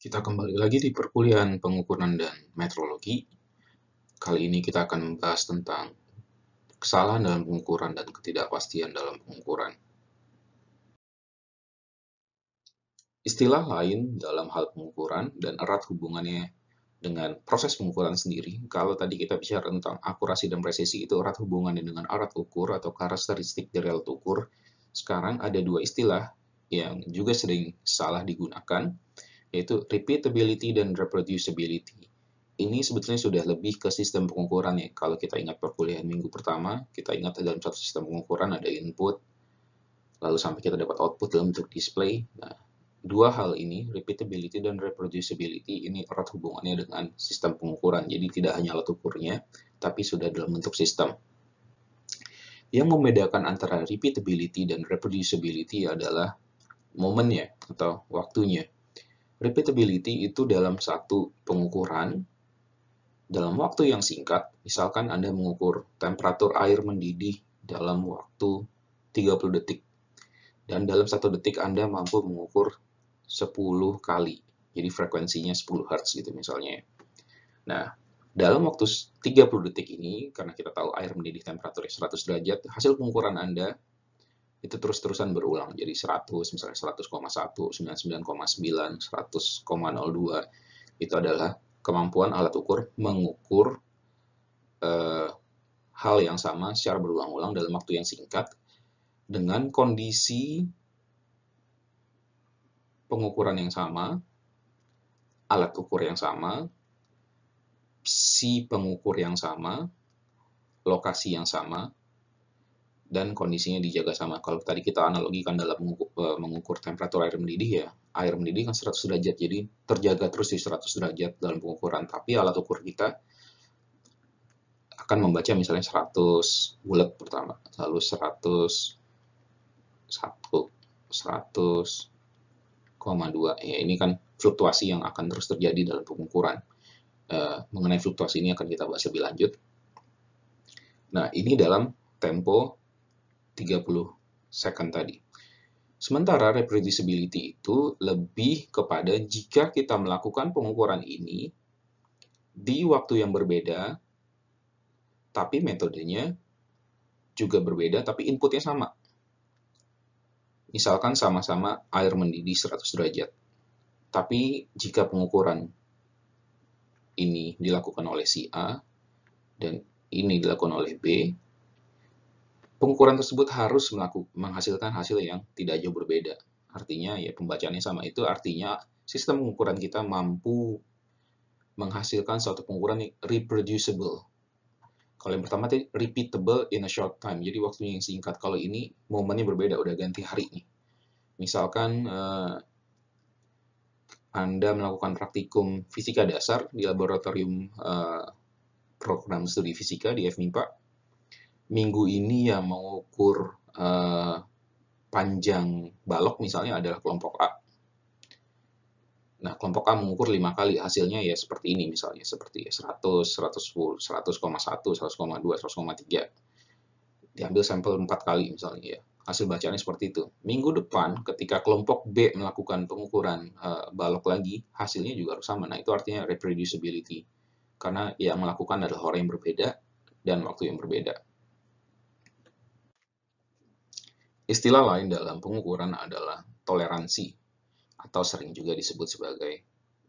Kita kembali lagi di perkuliahan pengukuran dan metrologi. Kali ini kita akan membahas tentang kesalahan dalam pengukuran dan ketidakpastian dalam pengukuran. Istilah lain dalam hal pengukuran dan erat hubungannya dengan proses pengukuran sendiri, kalau tadi kita bicara tentang akurasi dan presisi itu erat hubungannya dengan alat ukur atau karakteristik dari alat ukur, sekarang ada dua istilah yang juga sering salah digunakan, yaitu repeatability dan reproducibility. Ini sebetulnya sudah lebih ke sistem pengukuran ya. Kalau kita ingat perkuliahan minggu pertama, kita ingat dalam satu sistem pengukuran ada input, lalu sampai kita dapat output dalam bentuk display. Nah, dua hal ini, repeatability dan reproducibility, ini erat hubungannya dengan sistem pengukuran. Jadi tidak hanya alat ukurnya, tapi sudah dalam bentuk sistem. Yang membedakan antara repeatability dan reproducibility adalah momennya atau waktunya. Repeatability itu dalam satu pengukuran dalam waktu yang singkat, misalkan Anda mengukur temperatur air mendidih dalam waktu 30 detik. Dan dalam satu detik Anda mampu mengukur 10 kali. Jadi frekuensinya 10 Hz gitu misalnya. Nah, dalam waktu 30 detik ini, karena kita tahu air mendidih temperaturnya 100 derajat, hasil pengukuran Anda itu terus-terusan berulang. Jadi 100, misalnya 100,1, 99,9, 100,02 itu adalah kemampuan alat ukur mengukur eh, hal yang sama secara berulang-ulang dalam waktu yang singkat dengan kondisi pengukuran yang sama, alat ukur yang sama, si pengukur yang sama, lokasi yang sama, dan kondisinya dijaga sama. Kalau tadi kita analogikan dalam mengukur, e, mengukur temperatur air mendidih ya, air mendidih kan 100 derajat, jadi terjaga terus di 100 derajat dalam pengukuran. Tapi alat ukur kita akan membaca misalnya 100 bulat pertama, lalu 100 1, 2. Ya, ini kan fluktuasi yang akan terus terjadi dalam pengukuran. Uh, mengenai fluktuasi ini akan kita bahas lebih lanjut. Nah, ini dalam tempo 30 second tadi. Sementara reproducibility itu lebih kepada jika kita melakukan pengukuran ini di waktu yang berbeda, tapi metodenya juga berbeda, tapi inputnya sama. Misalkan sama-sama air mendidih 100 derajat. Tapi jika pengukuran ini dilakukan oleh si A dan ini dilakukan oleh B, pengukuran tersebut harus melakukan menghasilkan hasil yang tidak jauh berbeda. Artinya ya pembacaannya sama itu artinya sistem pengukuran kita mampu menghasilkan suatu pengukuran yang reproducible. Kalau yang pertama tadi repeatable in a short time. Jadi waktunya yang singkat. Kalau ini momennya berbeda udah ganti hari ini. Misalkan eh, Anda melakukan praktikum fisika dasar di laboratorium eh, program studi fisika di FMIPA minggu ini yang mengukur uh, panjang balok misalnya adalah kelompok A. Nah, kelompok A mengukur 5 kali, hasilnya ya seperti ini misalnya, seperti 100, 100, 100,1, 100,2, 100,3. Diambil sampel 4 kali misalnya ya. Hasil bacaannya seperti itu. Minggu depan ketika kelompok B melakukan pengukuran uh, balok lagi, hasilnya juga harus sama. Nah, itu artinya reproducibility. Karena yang melakukan adalah orang yang berbeda dan waktu yang berbeda. Istilah lain dalam pengukuran adalah toleransi, atau sering juga disebut sebagai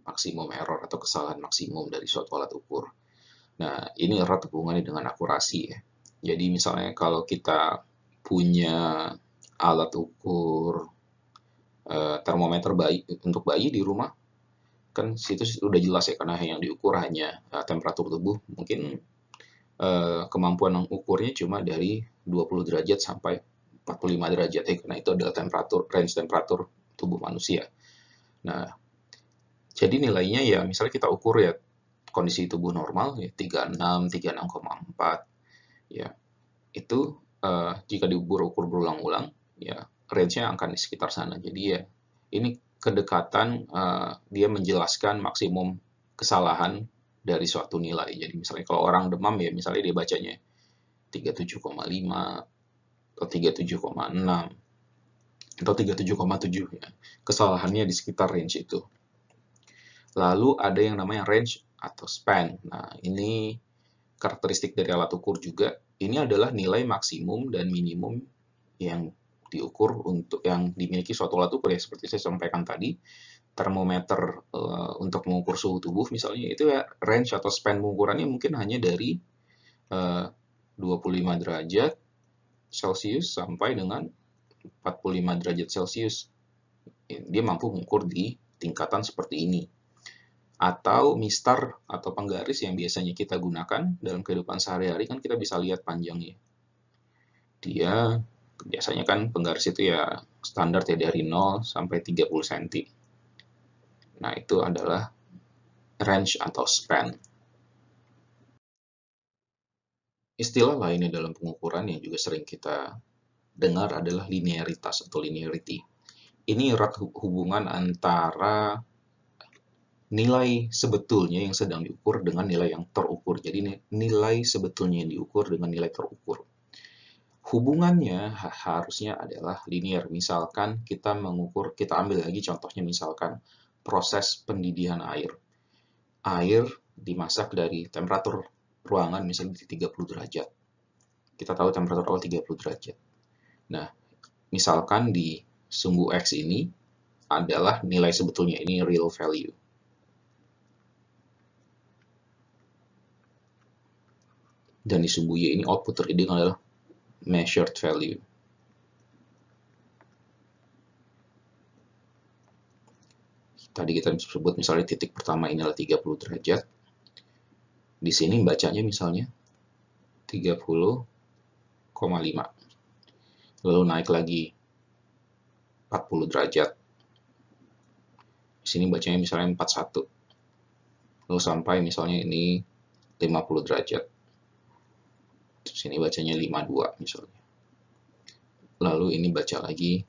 maksimum error atau kesalahan maksimum dari suatu alat ukur. Nah, ini erat hubungannya dengan akurasi ya. Jadi misalnya kalau kita punya alat ukur e, termometer bayi untuk bayi di rumah, kan situ sudah jelas ya karena yang diukur hanya e, temperatur tubuh, mungkin e, kemampuan mengukurnya cuma dari 20 derajat sampai 45 derajat ya karena itu adalah temperatur range temperatur tubuh manusia. Nah, jadi nilainya ya misalnya kita ukur ya kondisi tubuh normal ya 36 36,4 ya. Itu uh, jika diukur-ukur berulang-ulang ya range-nya akan di sekitar sana. Jadi ya ini kedekatan uh, dia menjelaskan maksimum kesalahan dari suatu nilai. Jadi misalnya kalau orang demam ya misalnya dia bacanya 37,5 atau 37,6 atau 37,7 ya. Kesalahannya di sekitar range itu. Lalu ada yang namanya range atau span. Nah, ini karakteristik dari alat ukur juga. Ini adalah nilai maksimum dan minimum yang diukur untuk yang dimiliki suatu alat ukur ya seperti saya sampaikan tadi termometer uh, untuk mengukur suhu tubuh misalnya itu ya range atau span pengukurannya mungkin hanya dari eh, uh, 25 derajat Celcius sampai dengan 45 derajat Celcius. Dia mampu mengukur di tingkatan seperti ini. Atau mistar atau penggaris yang biasanya kita gunakan dalam kehidupan sehari-hari kan kita bisa lihat panjangnya. Dia biasanya kan penggaris itu ya standar ya dari 0 sampai 30 cm. Nah, itu adalah range atau span. Istilah lainnya dalam pengukuran yang juga sering kita dengar adalah linearitas atau linearity. Ini erat hubungan antara nilai sebetulnya yang sedang diukur dengan nilai yang terukur. Jadi nilai sebetulnya yang diukur dengan nilai terukur. Hubungannya harusnya adalah linear. Misalkan kita mengukur, kita ambil lagi contohnya misalkan proses pendidihan air. Air dimasak dari temperatur ruangan misalnya di 30 derajat. Kita tahu temperatur awal 30 derajat. Nah, misalkan di sumbu X ini adalah nilai sebetulnya, ini real value. Dan di sumbu Y ini output reading adalah measured value. Tadi kita sebut misalnya titik pertama ini adalah 30 derajat, di sini bacanya misalnya 30,5. Lalu naik lagi 40 derajat. Di sini bacanya misalnya 41. Lalu sampai misalnya ini 50 derajat. Di sini bacanya 52 misalnya. Lalu ini baca lagi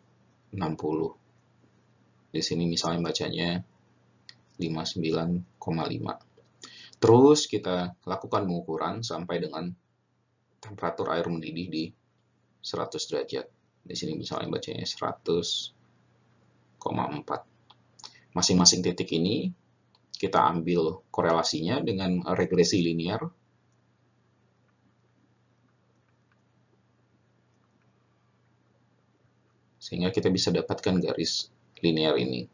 60. Di sini misalnya bacanya 59,5. Terus kita lakukan pengukuran sampai dengan temperatur air mendidih di 100 derajat. Di sini misalnya bacanya 100,4. Masing-masing titik ini kita ambil korelasinya dengan regresi linear. Sehingga kita bisa dapatkan garis linear ini.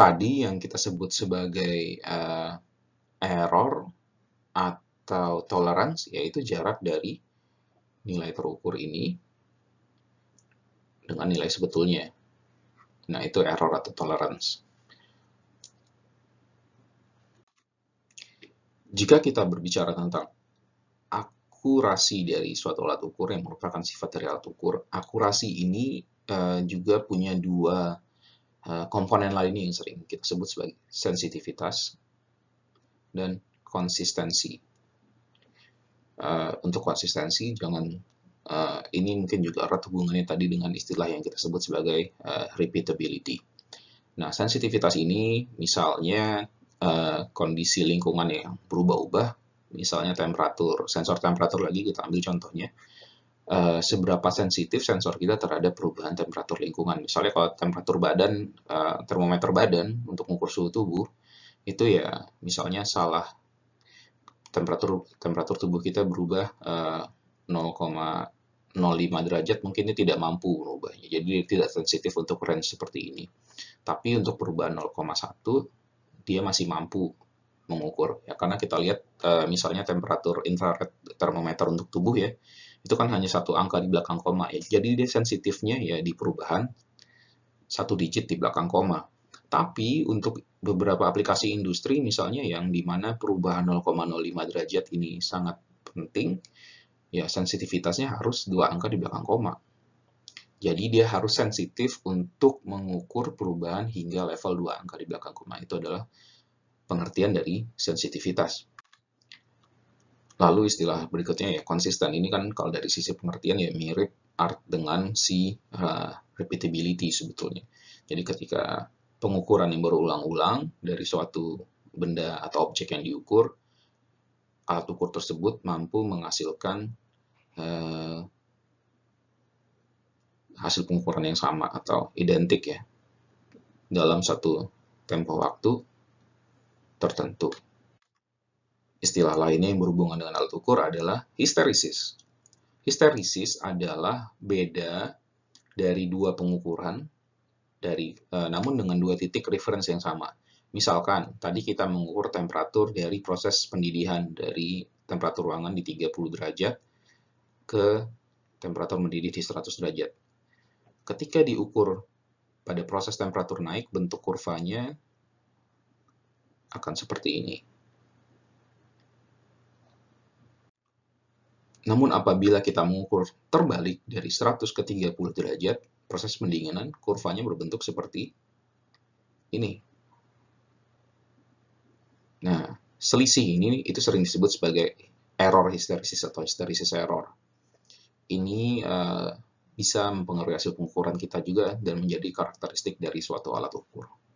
tadi yang kita sebut sebagai uh, error atau tolerance, yaitu jarak dari nilai terukur ini dengan nilai sebetulnya. Nah, itu error atau tolerance. Jika kita berbicara tentang akurasi dari suatu alat ukur yang merupakan sifat dari alat ukur, akurasi ini uh, juga punya dua Eh, komponen lainnya yang sering kita sebut sebagai sensitivitas dan konsistensi. Uh, untuk konsistensi, jangan uh, ini mungkin juga erat hubungannya tadi dengan istilah yang kita sebut sebagai uh, repeatability. Nah, sensitivitas ini misalnya uh, kondisi lingkungan yang berubah-ubah, misalnya temperatur, sensor temperatur lagi kita ambil contohnya. Eh, seberapa sensitif sensor kita terhadap perubahan temperatur lingkungan. Misalnya kalau temperatur badan, uh, termometer badan untuk mengukur suhu tubuh, itu ya misalnya salah temperatur temperatur tubuh kita berubah uh, eh, 0,05 derajat mungkin ini tidak mampu merubahnya. Jadi tidak sensitif untuk range seperti ini. Tapi untuk perubahan 0,1 dia masih mampu mengukur ya karena kita lihat misalnya temperatur infrared termometer untuk tubuh ya itu kan hanya satu angka di belakang koma ya. Jadi dia sensitifnya ya di perubahan satu digit di belakang koma. Tapi untuk beberapa aplikasi industri misalnya yang di mana perubahan 0,05 derajat ini sangat penting, ya sensitivitasnya harus dua angka di belakang koma. Jadi dia harus sensitif untuk mengukur perubahan hingga level dua angka di belakang koma. Itu adalah pengertian dari sensitivitas. Lalu istilah berikutnya ya konsisten. Ini kan kalau dari sisi pengertian ya mirip art dengan si uh, repeatability sebetulnya. Jadi ketika pengukuran yang berulang-ulang dari suatu benda atau objek yang diukur, alat ukur tersebut mampu menghasilkan uh, hasil pengukuran yang sama atau identik ya dalam satu tempo waktu tertentu. Istilah lainnya yang berhubungan dengan alat ukur adalah histerisis. Histerisis adalah beda dari dua pengukuran, dari e, namun dengan dua titik reference yang sama. Misalkan, tadi kita mengukur temperatur dari proses pendidihan dari temperatur ruangan di 30 derajat ke temperatur mendidih di 100 derajat. Ketika diukur pada proses temperatur naik, bentuk kurvanya akan seperti ini. Namun apabila kita mengukur terbalik dari 100 ke 30 derajat, proses pendinginan kurvanya berbentuk seperti ini. Nah, selisih ini itu sering disebut sebagai error histeresis atau histeresis error. Ini uh, bisa mempengaruhi hasil pengukuran kita juga dan menjadi karakteristik dari suatu alat ukur.